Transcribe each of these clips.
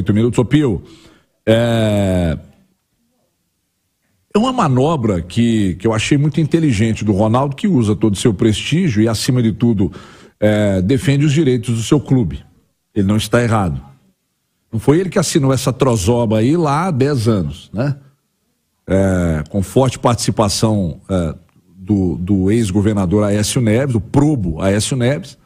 18 minutos. Ô Pio, é... é uma manobra que, que eu achei muito inteligente do Ronaldo, que usa todo o seu prestígio e, acima de tudo, é, defende os direitos do seu clube. Ele não está errado. Não foi ele que assinou essa trozoba aí lá há 10 anos, né? É, com forte participação é, do, do ex-governador Aécio Neves, do probo Aécio Neves.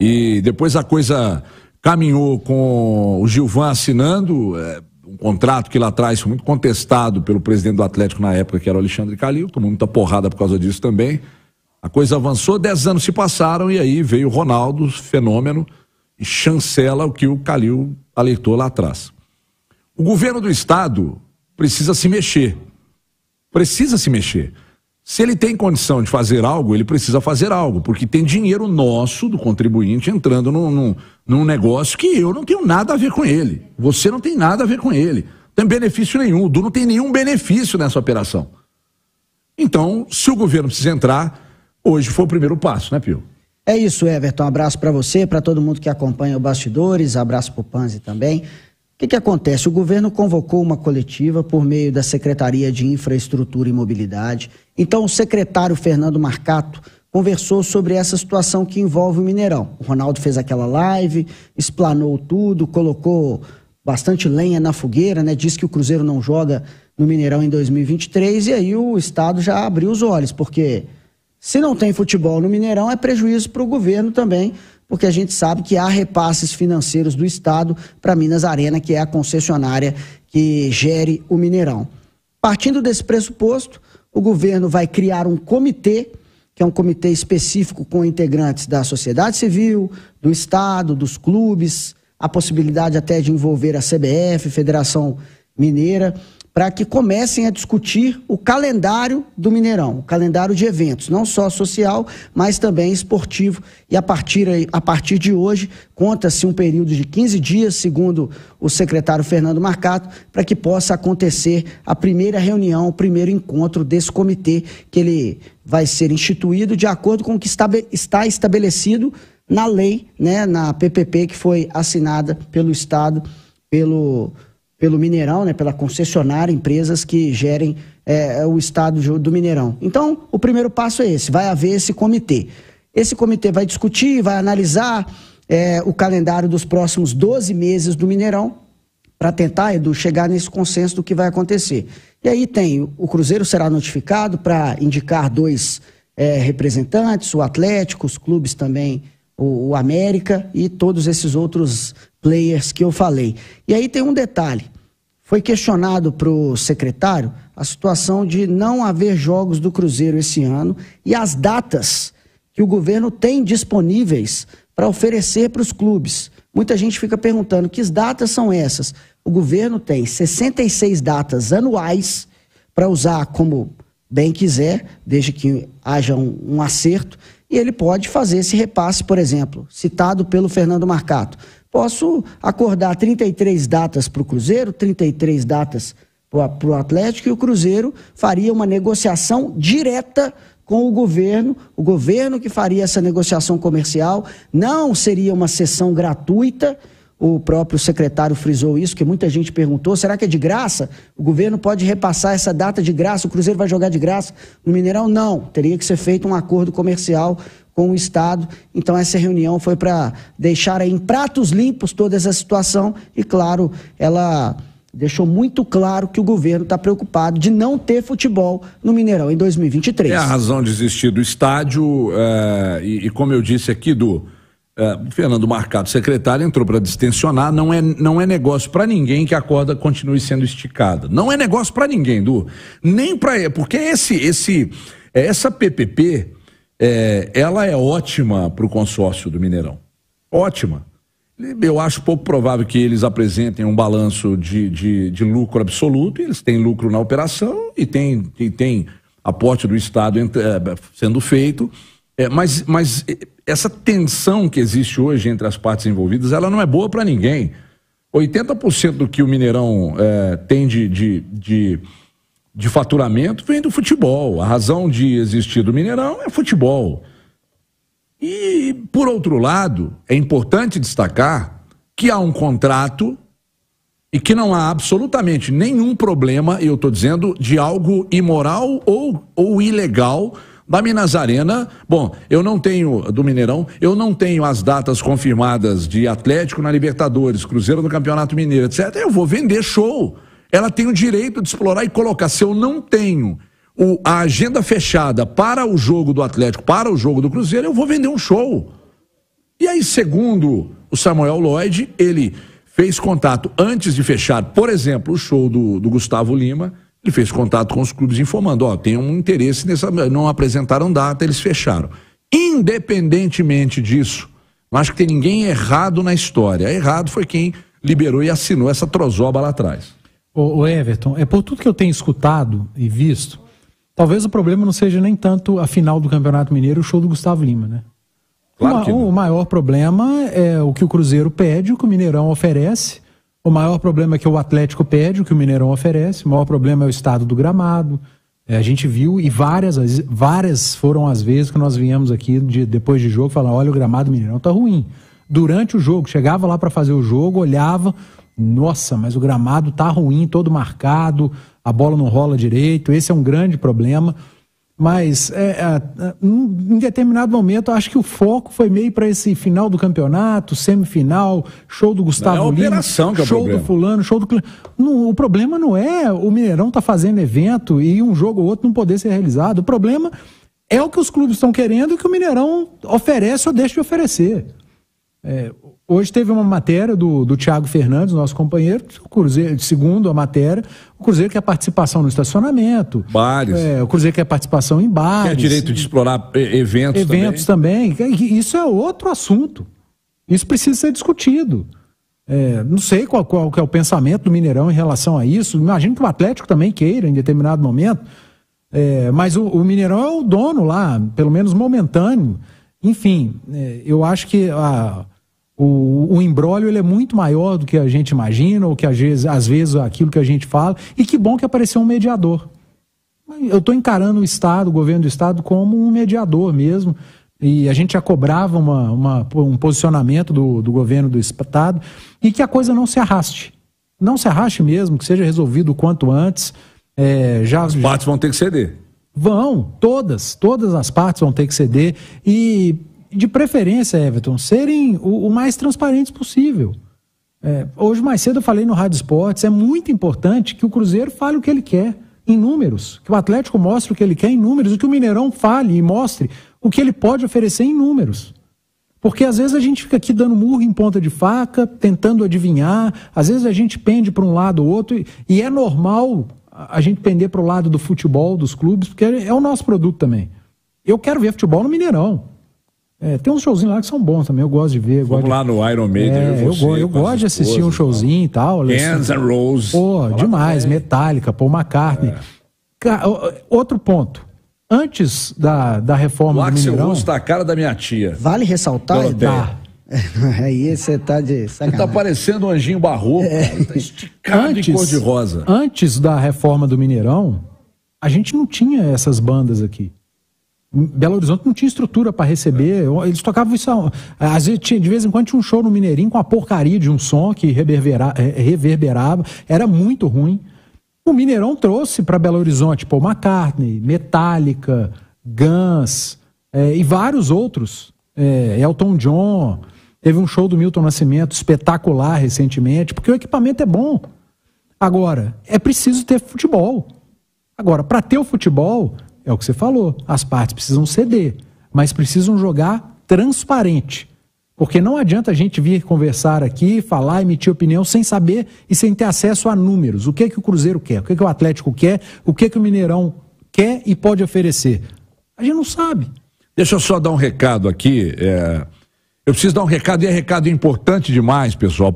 E depois a coisa caminhou com o Gilvan assinando é, um contrato que lá atrás foi muito contestado pelo presidente do Atlético na época, que era o Alexandre Calil, tomou muita porrada por causa disso também. A coisa avançou, dez anos se passaram e aí veio o Ronaldo, fenômeno, e chancela o que o Calil alertou lá atrás. O governo do estado precisa se mexer. Precisa se mexer. Se ele tem condição de fazer algo, ele precisa fazer algo, porque tem dinheiro nosso, do contribuinte, entrando num, num, num, negócio que eu não tenho nada a ver com ele. Você não tem nada a ver com ele. Tem benefício nenhum. O Du não tem nenhum benefício nessa operação. Então, se o governo precisa entrar, hoje foi o primeiro passo, né, Pio? É isso, Everton. Um abraço para você, para todo mundo que acompanha o Bastidores, abraço para o Panzi também que, que acontece? O governo convocou uma coletiva por meio da Secretaria de Infraestrutura e Mobilidade. Então, o secretário Fernando Marcato conversou sobre essa situação que envolve o Mineirão. O Ronaldo fez aquela live, explanou tudo, colocou bastante lenha na fogueira, né? Disse que o Cruzeiro não joga no Mineirão em 2023 e aí o estado já abriu os olhos, porque se não tem futebol no Mineirão é prejuízo para o governo também porque a gente sabe que há repasses financeiros do Estado para Minas Arena, que é a concessionária que gere o Mineirão. Partindo desse pressuposto, o governo vai criar um comitê, que é um comitê específico com integrantes da sociedade civil, do Estado, dos clubes, a possibilidade até de envolver a CBF, Federação Mineira para que comecem a discutir o calendário do Mineirão, o calendário de eventos, não só social, mas também esportivo. E a partir, a partir de hoje, conta-se um período de 15 dias, segundo o secretário Fernando Marcato, para que possa acontecer a primeira reunião, o primeiro encontro desse comitê, que ele vai ser instituído de acordo com o que está estabelecido na lei, né, na PPP que foi assinada pelo Estado, pelo pelo Mineirão, né, pela concessionária, empresas que gerem é, é o estado do Mineirão. Então, o primeiro passo é esse: vai haver esse comitê. Esse comitê vai discutir, vai analisar é, o calendário dos próximos 12 meses do Mineirão para tentar, Edu, chegar nesse consenso do que vai acontecer. E aí tem, o Cruzeiro será notificado para indicar dois é, representantes, o Atlético, os clubes também o, o América e todos esses outros players que eu falei. E aí tem um detalhe. Foi questionado para o secretário a situação de não haver jogos do Cruzeiro esse ano e as datas que o governo tem disponíveis para oferecer para os clubes. Muita gente fica perguntando que datas são essas. O governo tem 66 datas anuais para usar como bem quiser, desde que haja um, um acerto, e ele pode fazer esse repasse, por exemplo, citado pelo Fernando Marcato. Posso acordar 33 datas para o Cruzeiro, 33 datas para o Atlético, e o Cruzeiro faria uma negociação direta com o governo, o governo que faria essa negociação comercial, não seria uma sessão gratuita o próprio secretário frisou isso, que muita gente perguntou: será que é de graça? O governo pode repassar essa data de graça? O Cruzeiro vai jogar de graça no Mineirão? Não, teria que ser feito um acordo comercial com o Estado. Então, essa reunião foi para deixar em pratos limpos toda essa situação e, claro, ela deixou muito claro que o governo está preocupado de não ter futebol no Mineirão em 2023. É a razão de existir do estádio, é, e, e como eu disse aqui, do. É, Fernando Marcado, secretário, entrou para distensionar. Não é, não é negócio para ninguém que a corda continue sendo esticada. Não é negócio para ninguém, Du. Nem para. Porque esse, esse, é, essa PPP, é, ela é ótima para o consórcio do Mineirão. Ótima. Eu acho pouco provável que eles apresentem um balanço de, de, de lucro absoluto. Eles têm lucro na operação e tem, e tem aporte do Estado é, sendo feito. É, mas, mas essa tensão que existe hoje entre as partes envolvidas, ela não é boa para ninguém. 80% do que o Mineirão é, tem de, de, de, de, faturamento vem do futebol. A razão de existir do Mineirão é futebol. E, por outro lado, é importante destacar que há um contrato e que não há absolutamente nenhum problema, eu estou dizendo, de algo imoral ou, ou ilegal da Minas Arena, bom, eu não tenho, do Mineirão, eu não tenho as datas confirmadas de Atlético na Libertadores, Cruzeiro no Campeonato Mineiro, etc. Eu vou vender show. Ela tem o direito de explorar e colocar. Se eu não tenho o, a agenda fechada para o jogo do Atlético, para o jogo do Cruzeiro, eu vou vender um show. E aí, segundo o Samuel Lloyd, ele fez contato antes de fechar, por exemplo, o show do, do Gustavo Lima ele fez contato com os clubes informando, ó, tem um interesse nessa, não apresentaram data, eles fecharam. Independentemente disso, não acho que tem ninguém errado na história. Errado foi quem liberou e assinou essa trozoba lá atrás. O Everton, é por tudo que eu tenho escutado e visto, talvez o problema não seja nem tanto a final do Campeonato Mineiro, o show do Gustavo Lima, né? Claro o, o maior problema é o que o Cruzeiro pede, o que o Mineirão oferece o maior problema é que o Atlético pede, o que o Mineirão oferece, o maior problema é o estado do gramado. É, a gente viu e várias, várias foram as vezes que nós viemos aqui de, depois de jogo falar: olha, o gramado do Mineirão está ruim. Durante o jogo, chegava lá para fazer o jogo, olhava, nossa, mas o gramado está ruim, todo marcado, a bola não rola direito, esse é um grande problema. Mas é, é, em determinado momento, acho que o foco foi meio para esse final do campeonato, semifinal, show do Gustavo não, é Lima, é show problema. do fulano, show do não, O problema não é o Mineirão tá fazendo evento e um jogo ou outro não poder ser realizado. O problema é o que os clubes estão querendo e que o Mineirão oferece ou deixa de oferecer. É, hoje teve uma matéria do, do Fernandes, nosso companheiro, o Cruzeiro, segundo a matéria, o Cruzeiro quer participação no estacionamento. Bares. É, o Cruzeiro quer participação em bares. Quer direito de explorar eventos, eventos também. também. Isso é outro assunto. Isso precisa ser discutido. É, não sei qual, qual é o pensamento do Mineirão em relação a isso. Imagino que o Atlético também queira em determinado momento. É, mas o, o, Mineirão é o dono lá, pelo menos momentâneo. Enfim, é, eu acho que a, o, o embrólio ele é muito maior do que a gente imagina, ou que às vezes, às vezes aquilo que a gente fala. E que bom que apareceu um mediador. Eu estou encarando o Estado, o governo do Estado, como um mediador mesmo. E a gente já cobrava uma, uma, um posicionamento do, do governo do Estado e que a coisa não se arraste. Não se arraste mesmo, que seja resolvido o quanto antes. É, já, As partes vão ter que ceder. Vão, todas, todas as partes vão ter que ceder. E de preferência, Everton, serem o, o mais transparentes possível. É, hoje mais cedo eu falei no Rádio Esportes, é muito importante que o Cruzeiro fale o que ele quer em números, que o Atlético mostre o que ele quer em números, e que o Mineirão fale e mostre o que ele pode oferecer em números. Porque às vezes a gente fica aqui dando murro em ponta de faca, tentando adivinhar, às vezes a gente pende para um lado ou outro, e, e é normal a gente pender para o lado do futebol, dos clubes, porque é, é o nosso produto também. Eu quero ver futebol no Mineirão. É, tem uns showzinhos lá que são bons também, eu gosto de ver. Vamos lá no Iron Maiden. É, eu, você, eu, eu gosto de assistir um showzinho e tal. Hands and Roses. Pô, Fala demais. Metálica Metallica, Paul McCartney. É. Outro ponto. Antes da, da reforma o do Mineirão... O Axel está a cara da minha tia. Vale ressaltar... Tá. Aí você tá de tá sacanagem. Ele tá parecendo um anjinho barroco, é. cara. Tá esticado antes, cor de rosa. Antes da reforma do Mineirão, a gente não tinha essas bandas aqui. Belo Horizonte não tinha estrutura para receber. Eles tocavam isso. Às vezes, tinha, de vez em quando, tinha um show no Mineirinho com a porcaria de um som que reverbera, é, reverberava. Era muito ruim. O Mineirão trouxe para Belo Horizonte Paul McCartney, Metallica, Guns é, e vários outros. É, Elton John. Teve um show do Milton Nascimento espetacular recentemente, porque o equipamento é bom. Agora, é preciso ter futebol. Agora, para ter o futebol, é o que você falou. As partes precisam ceder, mas precisam jogar transparente. Porque não adianta a gente vir conversar aqui, falar, emitir opinião sem saber e sem ter acesso a números. O que é que o Cruzeiro quer? O que é que o Atlético quer? O que é que o Mineirão quer e pode oferecer? A gente não sabe. Deixa eu só dar um recado aqui. É... Eu preciso dar um recado, e é recado importante demais, pessoal.